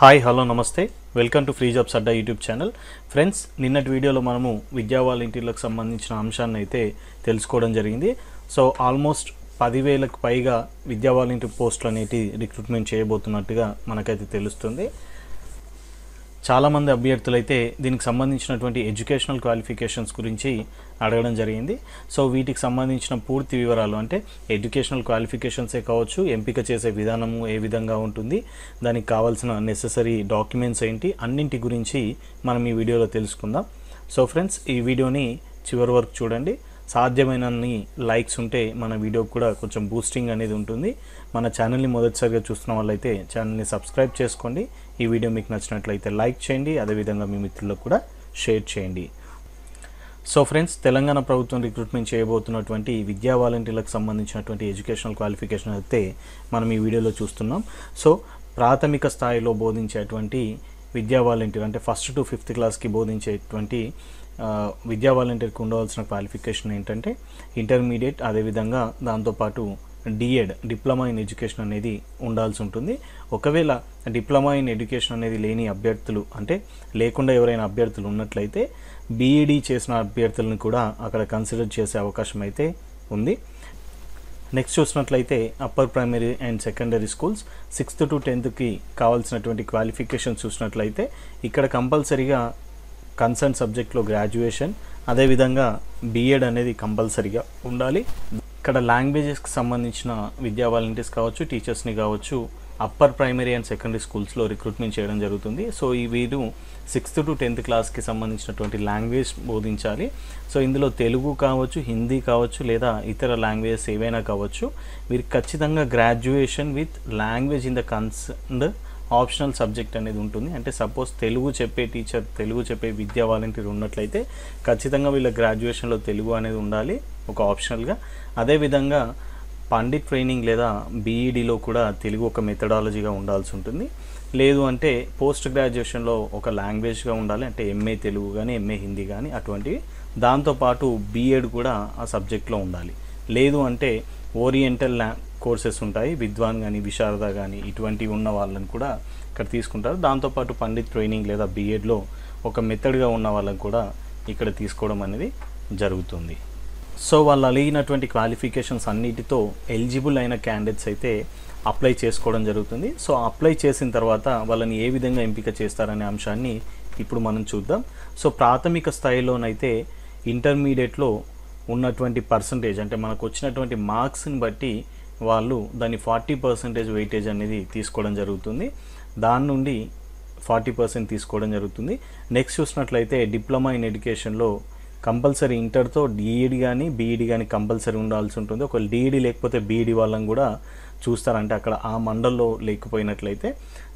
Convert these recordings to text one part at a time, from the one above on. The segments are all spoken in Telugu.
హాయ్ హలో నమస్తే వెల్కమ్ టు ఫ్రీ జాబ్ సడ్డా యూట్యూబ్ ఛానల్ ఫ్రెండ్స్ నిన్నటి వీడియోలో మనము విద్యా వాలంటీర్లకు సంబంధించిన అంశాన్ని అయితే తెలుసుకోవడం జరిగింది సో ఆల్మోస్ట్ పదివేలకు పైగా విద్యా వాలంటీర్ పోస్టులు అనేటివి రిక్రూట్మెంట్ చేయబోతున్నట్టుగా మనకైతే తెలుస్తుంది చాలామంది అభ్యర్థులైతే దీనికి సంబంధించినటువంటి ఎడ్యుకేషనల్ క్వాలిఫికేషన్స్ గురించి అడగడం జరిగింది సో వీటికి సంబంధించిన పూర్తి వివరాలు అంటే ఎడ్యుకేషనల్ క్వాలిఫికేషన్సే కావచ్చు ఎంపిక చేసే విధానము ఏ విధంగా ఉంటుంది దానికి కావాల్సిన నెససరీ డాక్యుమెంట్స్ ఏంటి అన్నింటి గురించి మనం ఈ వీడియోలో తెలుసుకుందాం సో ఫ్రెండ్స్ ఈ వీడియోని చివరి వరకు చూడండి సాధ్యమైనన్ని లైక్స్ ఉంటే మన వీడియోకి కూడా కొంచెం బూస్టింగ్ అనేది ఉంటుంది మన ఛానల్ని మొదటిసారిగా చూస్తున్న వాళ్ళైతే ఛానల్ని సబ్స్క్రైబ్ చేసుకోండి ఈ వీడియో మీకు నచ్చినట్లయితే లైక్ చేయండి అదేవిధంగా మీ మిత్రులకు కూడా షేర్ చేయండి సో ఫ్రెండ్స్ తెలంగాణ ప్రభుత్వం రిక్రూట్మెంట్ చేయబోతున్నటువంటి విద్యా వాలంటీర్లకు సంబంధించినటువంటి ఎడ్యుకేషనల్ క్వాలిఫికేషన్ అయితే మనం ఈ వీడియోలో చూస్తున్నాం సో ప్రాథమిక స్థాయిలో బోధించేటువంటి విద్యా వాలంటీర్ అంటే ఫస్ట్ టు ఫిఫ్త్ క్లాస్కి బోధించేటువంటి విద్యా వాలంటీర్కి ఉండవలసిన క్వాలిఫికేషన్ ఏంటంటే ఇంటర్మీడియట్ అదేవిధంగా దాంతోపాటు డిఎడ్ డిప్లొమా ఇన్ ఎడ్యుకేషన్ అనేది ఉండాల్సి ఉంటుంది ఒకవేళ డిప్లొమా ఇన్ ఎడ్యుకేషన్ అనేది లేని అభ్యర్థులు అంటే లేకుండా ఎవరైనా అభ్యర్థులు ఉన్నట్లయితే బీఈడి చేసిన అభ్యర్థులను కూడా అక్కడ కన్సిడర్ చేసే అవకాశం అయితే ఉంది నెక్స్ట్ చూసినట్లయితే upper primary and secondary schools sixth to టెన్త్కి కావాల్సినటువంటి క్వాలిఫికేషన్ చూసినట్లయితే ఇక్కడ కంపల్సరీగా కన్సర్న్ సబ్జెక్ట్లో గ్రాడ్యుయేషన్ అదేవిధంగా బీఎడ్ అనేది కంపల్సరీగా ఉండాలి ఇక్కడ లాంగ్వేజెస్కి సంబంధించిన విద్యా వాలంటీర్స్ కావచ్చు టీచర్స్ని కావచ్చు అప్పర్ ప్రైమరీ అండ్ సెకండరీ స్కూల్స్లో రిక్రూట్మెంట్ చేయడం జరుగుతుంది సో ఈ వీరు సిక్స్త్ టు టెన్త్ క్లాస్కి సంబంధించినటువంటి లాంగ్వేజ్ బోధించాలి సో ఇందులో తెలుగు కావచ్చు హిందీ కావచ్చు లేదా ఇతర లాంగ్వేజెస్ ఏవైనా కావచ్చు వీరు ఖచ్చితంగా graduation with language in the concerned optional subject అనేది ఉంటుంది అంటే సపోజ్ తెలుగు చెప్పే టీచర్ తెలుగు చెప్పే విద్యా వాలంటీర్ ఉన్నట్లయితే ఖచ్చితంగా వీళ్ళ గ్రాడ్యుయేషన్లో తెలుగు అనేది ఉండాలి ఒక ఆప్షనల్గా అదేవిధంగా పండిట్ ట్రైనింగ్ లేదా బీఈడీలో కూడా తెలుగు ఒక మెథడాలజీగా ఉండాల్సి ఉంటుంది లేదు అంటే పోస్ట్ గ్రాడ్యుయేషన్లో ఒక లాంగ్వేజ్గా ఉండాలి అంటే ఎంఏ తెలుగు కానీ ఎంఏ హిందీ కానీ అటువంటివి దాంతోపాటు బీఎడ్ కూడా ఆ సబ్జెక్ట్లో ఉండాలి లేదు అంటే ఓరియంటల్ కోర్సెస్ ఉంటాయి విద్వాన్ కానీ విశారద కానీ ఇటువంటివి ఉన్న వాళ్ళని కూడా ఇక్కడ తీసుకుంటారు దాంతోపాటు పండిత్ ట్రైనింగ్ లేదా బీఎడ్లో ఒక మెథడ్గా ఉన్న వాళ్ళని కూడా ఇక్కడ తీసుకోవడం అనేది జరుగుతుంది సో వాళ్ళు అలిగినటువంటి క్వాలిఫికేషన్స్ అన్నిటితో ఎలిజిబుల్ అయిన క్యాండిడేట్స్ అయితే అప్లై చేసుకోవడం జరుగుతుంది సో అప్లై చేసిన తర్వాత వాళ్ళని ఏ విధంగా ఎంపిక చేస్తారనే అంశాన్ని ఇప్పుడు మనం చూద్దాం సో ప్రాథమిక స్థాయిలోనైతే ఇంటర్మీడియట్లో ఉన్నటువంటి పర్సంటేజ్ అంటే మనకు వచ్చినటువంటి మార్క్స్ని బట్టి వాళ్ళు దాన్ని ఫార్టీ పర్సెంటేజ్ వెయిటేజ్ అనేది తీసుకోవడం జరుగుతుంది దాని నుండి ఫార్టీ పర్సెంట్ తీసుకోవడం జరుగుతుంది నెక్స్ట్ చూసినట్లయితే డిప్లొమా ఇన్ ఎడ్యుకేషన్లో కంపల్సరీ ఇంటర్తో డిఈడి కానీ బీఈడి కానీ కంపల్సరీ ఉండాల్సి ఉంటుంది ఒకవేళ డిఈడి లేకపోతే బీఈడి వాళ్ళని కూడా చూస్తారంటే అక్కడ ఆ మండల్లో లేకపోయినట్లయితే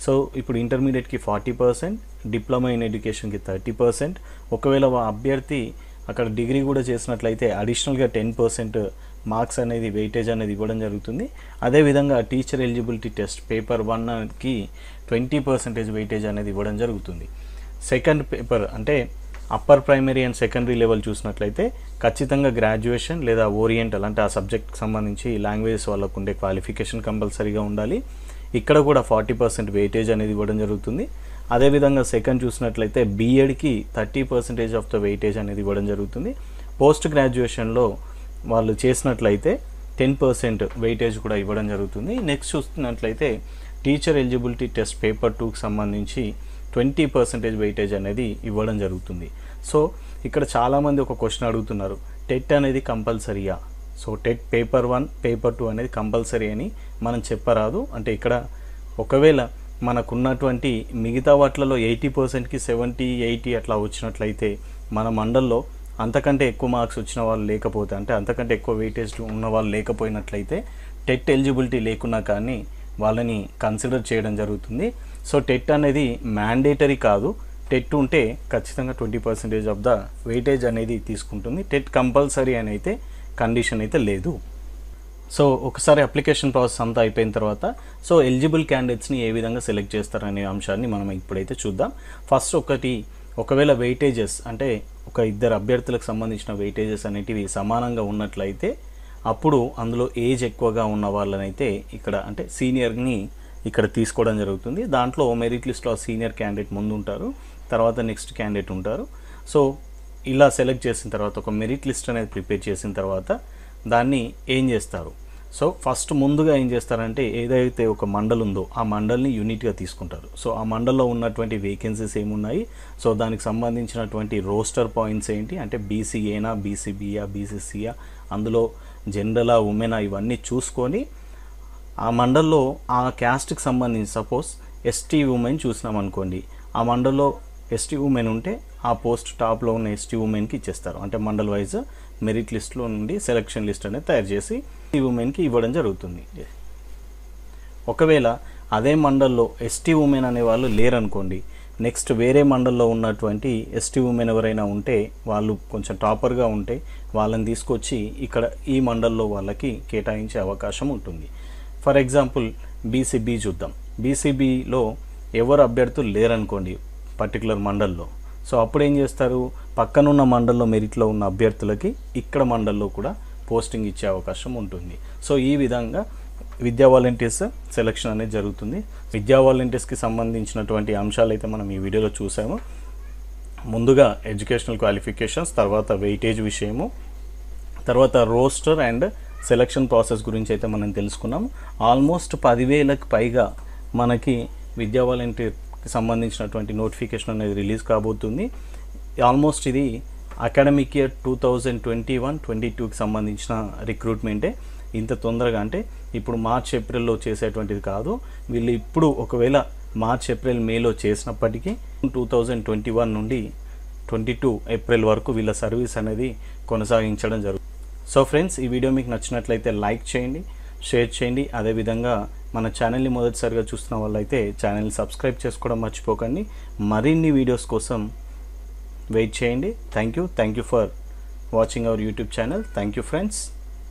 సో ఇప్పుడు ఇంటర్మీడియట్కి ఫార్టీ పర్సెంట్ డిప్లొమా ఇన్ ఎడ్యుకేషన్కి థర్టీ పర్సెంట్ ఒకవేళ అభ్యర్థి అక్కడ డిగ్రీ కూడా చేసినట్లయితే అడిషనల్గా టెన్ పర్సెంట్ మార్క్స్ అనేది వెయిటేజ్ అనేది ఇవ్వడం జరుగుతుంది అదేవిధంగా టీచర్ ఎలిజిబిలిటీ టెస్ట్ పేపర్ వన్కి ట్వంటీ పర్సెంటేజ్ వెయిటేజ్ అనేది ఇవ్వడం జరుగుతుంది సెకండ్ పేపర్ అంటే upper primary and secondary level చూసినట్లయితే ఖచ్చితంగా గ్రాడ్యుయేషన్ లేదా ఓరియంటల్ అంటే ఆ సబ్జెక్ట్కి సంబంధించి లాంగ్వేజెస్ వాళ్ళకు ఉండే క్వాలిఫికేషన్ కంపల్సరీగా ఉండాలి ఇక్కడ కూడా ఫార్టీ పర్సెంట్ వెయిటేజ్ అనేది ఇవ్వడం జరుగుతుంది అదేవిధంగా సెకండ్ చూసినట్లయితే బీఎడ్కి thirty percentage of the weightage అనేది ఇవ్వడం జరుగుతుంది పోస్ట్ గ్రాడ్యుయేషన్లో వాళ్ళు చేసినట్లయితే టెన్ పర్సెంట్ వెయిటేజ్ కూడా ఇవ్వడం జరుగుతుంది నెక్స్ట్ చూస్తున్నట్లయితే టీచర్ ఎలిజిబిలిటీ టెస్ట్ పేపర్ టూకి సంబంధించి ట్వంటీ పర్సెంటేజ్ వెయిటేజ్ అనేది ఇవ్వడం జరుగుతుంది సో ఇక్కడ చాలామంది ఒక క్వశ్చన్ అడుగుతున్నారు టెట్ అనేది కంపల్సరీయా so TET paper one paper two అనేది కంపల్సరీ అని మనం చెప్పరాదు అంటే ఇక్కడ ఒకవేళ మనకున్నటువంటి మిగతా వాటిలలో ఎయిటీ పర్సెంట్కి సెవెంటీ ఎయిటీ అట్లా వచ్చినట్లయితే మన మండల్లో అంతకంటే ఎక్కువ మార్క్స్ వచ్చిన వాళ్ళు లేకపోతే అంటే అంతకంటే ఎక్కువ వెయిటేజ్ ఉన్న వాళ్ళు లేకపోయినట్లయితే టెట్ ఎలిజిబిలిటీ లేకున్నా కానీ వాళ్ళని కన్సిడర్ చేయడం జరుగుతుంది సో టెట్ అనేది మ్యాండేటరీ కాదు టెట్ ఉంటే ఖచ్చితంగా twenty percentage of the weightage అనేది తీసుకుంటుంది టెట్ కంపల్సరీ అని అయితే కండిషన్ అయితే లేదు సో ఒకసారి అప్లికేషన్ ప్రాసెస్ అంతా అయిపోయిన తర్వాత సో ఎలిజిబుల్ క్యాండిడేట్స్ని ఏ విధంగా సెలెక్ట్ చేస్తారనే అంశాన్ని మనం ఇప్పుడైతే చూద్దాం ఫస్ట్ ఒకటి ఒకవేళ వెయిటేజెస్ అంటే ఒక ఇద్దరు అభ్యర్థులకు సంబంధించిన వెయిటేజెస్ అనేటివి సమానంగా ఉన్నట్లయితే అప్పుడు అందులో ఏజ్ ఎక్కువగా ఉన్న వాళ్ళనైతే ఇక్కడ అంటే సీనియర్ని ఇక్కడ తీసుకోవడం జరుగుతుంది దాంట్లో మెరిట్ లిస్ట్లో సీనియర్ క్యాండిడేట్ ముందు ఉంటారు తర్వాత నెక్స్ట్ క్యాండిడేట్ ఉంటారు సో ఇలా సెలెక్ట్ చేసిన తర్వాత ఒక మెరిట్ లిస్ట్ అనేది ప్రిపేర్ చేసిన తర్వాత దాన్ని ఏం చేస్తారు సో ఫస్ట్ ముందుగా ఏం చేస్తారంటే ఏదైతే ఒక మండలు ఉందో ఆ మండలిని యూనిట్గా తీసుకుంటారు సో ఆ మండల్లో ఉన్నటువంటి వేకెన్సీస్ ఏమున్నాయి సో దానికి సంబంధించినటువంటి రోస్టర్ పాయింట్స్ ఏంటి అంటే బీసీఏనా బీసీబీయా బీసీసీయా అందులో జెండలా ఉమెనా ఇవన్నీ చూసుకొని ఆ మండల్లో ఆ క్యాస్ట్కి సంబంధించి సపోజ్ ఎస్టీ ఉమెన్ చూసినాం అనుకోండి ఆ మండల్లో ఎస్టీ ఉమెన్ ఉంటే ఆ పోస్ట్ టాప్లో ఉన్న ఎస్టీ ఉమెన్కి ఇచ్చేస్తారు అంటే మండల్ వైజ్ మెరిట్ లిస్ట్లో నుండి సెలక్షన్ లిస్ట్ అనేది తయారు చేసి ఎస్టీ ఉమెన్కి ఇవ్వడం జరుగుతుంది ఒకవేళ అదే మండల్లో ఎస్టీ ఉమెన్ అనే వాళ్ళు లేరనుకోండి నెక్స్ట్ వేరే మండల్లో ఉన్నటువంటి ఎస్టీ ఉమెన్ ఎవరైనా ఉంటే వాళ్ళు కొంచెం టాపర్గా ఉంటే వాళ్ళని తీసుకొచ్చి ఇక్కడ ఈ మండల్లో వాళ్ళకి కేటాయించే అవకాశం ఉంటుంది ఫర్ ఎగ్జాంపుల్ బీసీబీ చూద్దాం బీసీబీలో ఎవరు అభ్యర్థులు లేరనుకోండి పర్టికులర్ మండల్లో సో అప్పుడు ఏం చేస్తారు పక్కనున్న మండల్లో మెరిట్లో ఉన్న అభ్యర్థులకి ఇక్కడ మండల్లో కూడా పోస్టింగ్ ఇచ్చే అవకాశం ఉంటుంది సో ఈ విధంగా విద్యా వాలంటీర్స్ సెలక్షన్ అనేది జరుగుతుంది విద్యా వాలంటీర్స్కి సంబంధించినటువంటి అంశాలు అయితే మనం ఈ వీడియోలో చూసాము ముందుగా ఎడ్యుకేషనల్ క్వాలిఫికేషన్స్ తర్వాత వెయిటేజ్ విషయము తర్వాత రోస్టర్ అండ్ సెలక్షన్ ప్రాసెస్ గురించి అయితే మనం తెలుసుకున్నాం ఆల్మోస్ట్ పదివేలకు పైగా మనకి విద్యా వాలంటీర్ సంబంధించినటువంటి నోటిఫికేషన్ అనేది రిలీజ్ కాబోతుంది ఆల్మోస్ట్ ఇది academic year two thousand twenty one twenty టూకి సంబంధించిన రిక్రూట్మెంటే ఇంత తొందరగా అంటే ఇప్పుడు మార్చ్ ఏప్రిల్లో చేసేటువంటిది కాదు వీళ్ళు ఇప్పుడు ఒకవేళ మార్చ్ ఏప్రిల్ మేలో చేసినప్పటికీ టూ థౌజండ్ ట్వంటీ వన్ నుండి ట్వంటీ టూ ఏప్రిల్ వరకు వీళ్ళ సర్వీస్ అనేది కొనసాగించడం జరుగుతుంది సో ఫ్రెండ్స్ ఈ వీడియో మీకు నచ్చినట్లయితే లైక్ చేయండి షేర్ చేయండి అదేవిధంగా మన ఛానల్ని మొదటిసారిగా చూస్తున్న వాళ్ళైతే ఛానల్ని సబ్స్క్రైబ్ చేసుకోవడం మర్చిపోకండి మరిన్ని వీడియోస్ కోసం వెయిట్ చేయండి thank you thank you for watching our YouTube channel thank you friends